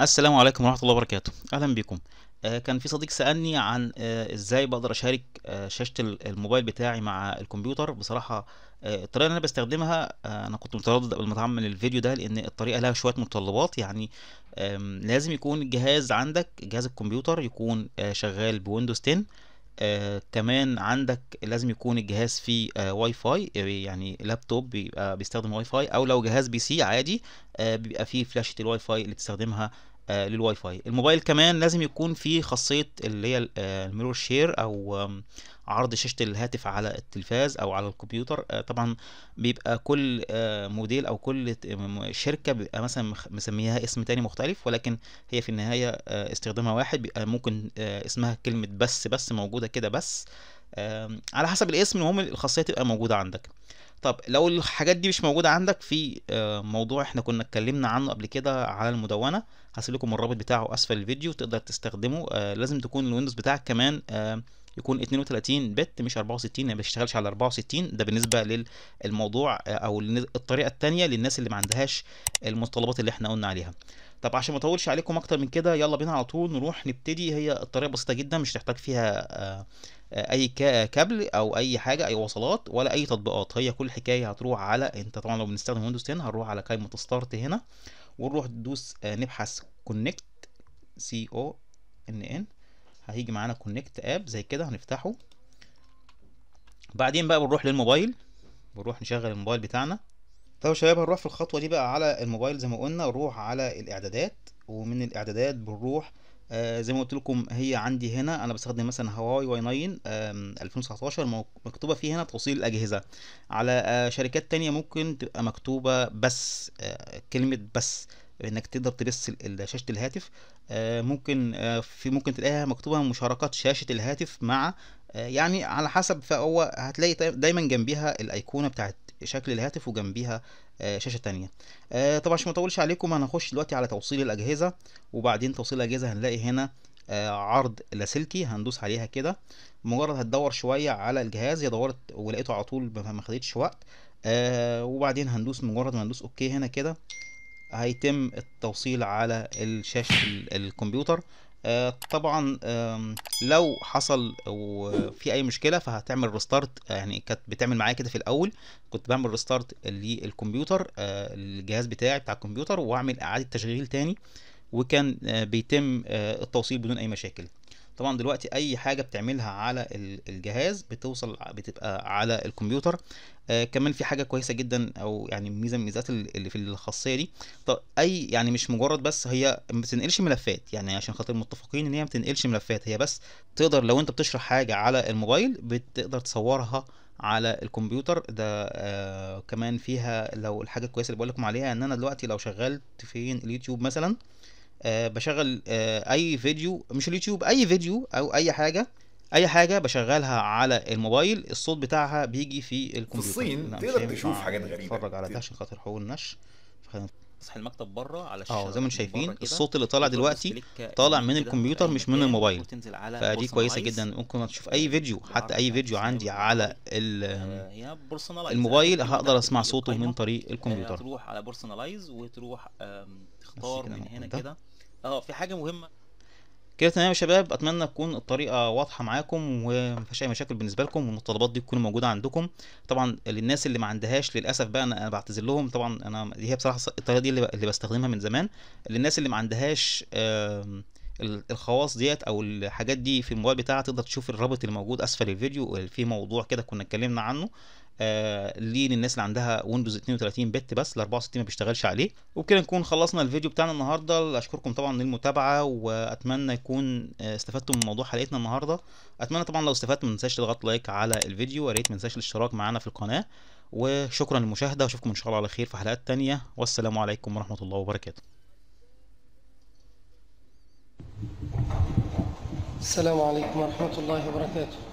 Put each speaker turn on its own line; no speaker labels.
السلام عليكم ورحمه الله وبركاته اهلا بكم آه كان في صديق سالني عن آه ازاي بقدر اشارك آه شاشه الموبايل بتاعي مع الكمبيوتر بصراحه آه، الطريقه اللي انا بستخدمها آه، انا كنت متردد قبل ما اتعمل الفيديو ده لان الطريقه لها شويه متطلبات يعني لازم يكون الجهاز عندك جهاز الكمبيوتر يكون آه، شغال بويندوز 10 آه كمان عندك لازم يكون الجهاز فيه آه واي آه، فاي يعني لابتوب بيبقى بيستخدم واي فاي او لو جهاز بي سي عادي آه بيبقى فيه فلاشة الواي فاي اللي بتستخدمها آه، للواي فاي الموبايل كمان لازم يكون فيه خاصية اللي هي آه، الميرور شير او عرض شاشة الهاتف على التلفاز او على الكمبيوتر آه، طبعا بيبقى كل موديل او كل شركة بيبقى مثلا مسميها اسم تاني مختلف ولكن هي في النهاية استخدامها واحد بيبقى ممكن اسمها كلمة بس بس موجودة كده بس على حسب الاسم المهم الخاصيه تبقى موجوده عندك طب لو الحاجات دي مش موجوده عندك في موضوع احنا كنا اتكلمنا عنه قبل كده على المدونه هسيب لكم الرابط بتاعه اسفل الفيديو تقدر تستخدمه آه، لازم تكون الويندوز بتاعك كمان يكون 32 بت مش 64 يعني ما بيشتغلش على 64 ده بالنسبه للموضوع آه، او الطريقه الثانيه للناس اللي ما عندهاش المتطلبات اللي احنا قلنا عليها طب عشان ما اطولش عليكم اكتر من كده يلا بينا على طول نروح نبتدي هي الطريقه بسيطه جدا مش تحتاج فيها آه، اي كابل او اي حاجه اي وصلات ولا اي تطبيقات هي كل الحكايه هتروح على انت طبعا لو بنستخدم ويندوز 10 هنروح على قائمه ستارت هنا ونروح ندوس آه، نبحث كونكت سي او ان ان هيجي معانا كونكت اب زي كده هنفتحه بعدين بقى بنروح للموبايل بنروح نشغل الموبايل بتاعنا طب يا شباب هنروح في الخطوه دي بقى على الموبايل زي ما قلنا نروح على الاعدادات ومن الاعدادات بنروح آه زي ما قلت لكم هي عندي هنا انا بستخدم مثلا هواوي واي 9 2019 مكتوبه فيه هنا توصيل الاجهزه على آه شركات تانية ممكن تبقى مكتوبه بس آه كلمه بس انك تقدر تبث شاشه الهاتف آه، ممكن آه، في ممكن تلاقيها مكتوبه مشاركات شاشه الهاتف مع آه، يعني على حسب فهو هتلاقي دايما جنبيها الايقونه بتاعت شكل الهاتف وجنبيها آه، شاشة تانية آه، طبعا عشان ما اطولش عليكم هنخش دلوقتي على توصيل الاجهزة وبعدين توصيل الاجهزة هنلاقي هنا آه، عرض لاسلكي هندوس عليها كده مجرد هتدور شوية على الجهاز هي دورت ولقيته على طول ما خدتش وقت وبعدين هندوس مجرد ما هندوس اوكي هنا كده هيتم التوصيل على الشاشة الكمبيوتر آه، طبعا لو حصل او في اي مشكله فهتعمل ريستارت آه، يعني كانت بتعمل معايا كده في الاول كنت بعمل ريستارت للكمبيوتر آه، الجهاز بتاعي بتاع الكمبيوتر واعمل اعاده تشغيل تاني وكان بيتم التوصيل بدون اي مشاكل طبعا دلوقتي اي حاجه بتعملها على الجهاز بتوصل بتبقى على الكمبيوتر آه كمان في حاجه كويسه جدا او يعني ميزه من الميزات اللي في الخاصيه دي طب اي يعني مش مجرد بس هي ما بتنقلش ملفات يعني عشان خاطر متفقين ان هي ما بتنقلش ملفات هي بس تقدر لو انت بتشرح حاجه على الموبايل بتقدر تصورها على الكمبيوتر ده آه كمان فيها لو الحاجه الكويسه اللي بقول لكم عليها ان انا دلوقتي لو شغلت فين اليوتيوب مثلا آه بشغل آه اي فيديو مش اليوتيوب اي فيديو او اي حاجه اي حاجه بشغلها على الموبايل الصوت بتاعها بيجي في الكمبيوتر في الصين نعم، تقدر تشوف آه، حاجات غريبه اتفرج على ده عشان خاطر حقوق النشر افتح المكتب بره علشان اه زي ما انتم شايفين الصوت اللي طالع دلوقتي طالع من الكمبيوتر يعني مش من الموبايل فدي كويسه جدا ممكن تشوف اي آه، فيديو حتى اي فيديو عندي على آه، الموبايل آه، هقدر اسمع صوته من طريق الكمبيوتر تروح على بيرسونالايز وتروح تختار من هنا كده اه في حاجه مهمه كده تمام يا شباب اتمنى تكون الطريقه واضحه معاكم ومفيش اي مشاكل بالنسبه لكم والمتطلبات دي تكون موجوده عندكم طبعا للناس اللي ما عندهاش للاسف بقى انا بعتذر لهم طبعا انا هي بصراحه الطريقه دي اللي بستخدمها من زمان للناس اللي ما عندهاش الخواص ديت او الحاجات دي في الموبايل بتاعها تقدر تشوف الرابط اللي موجود اسفل الفيديو في موضوع كده كنا اتكلمنا عنه آه ليه للناس اللي عندها ويندوز 32 بت بس ال 64 ما بيشتغلش عليه وبكده نكون خلصنا الفيديو بتاعنا النهارده اشكركم طبعا للمتابعه واتمنى يكون آه، استفدتم من موضوع حلقتنا النهارده اتمنى طبعا لو استفدت ما تنساش تضغط لايك على الفيديو ويا ريت ما تنساش الاشتراك معانا في القناه وشكرا للمشاهده واشوفكم ان شاء الله على خير في حلقات تانية والسلام عليكم ورحمه الله وبركاته السلام عليكم ورحمه الله وبركاته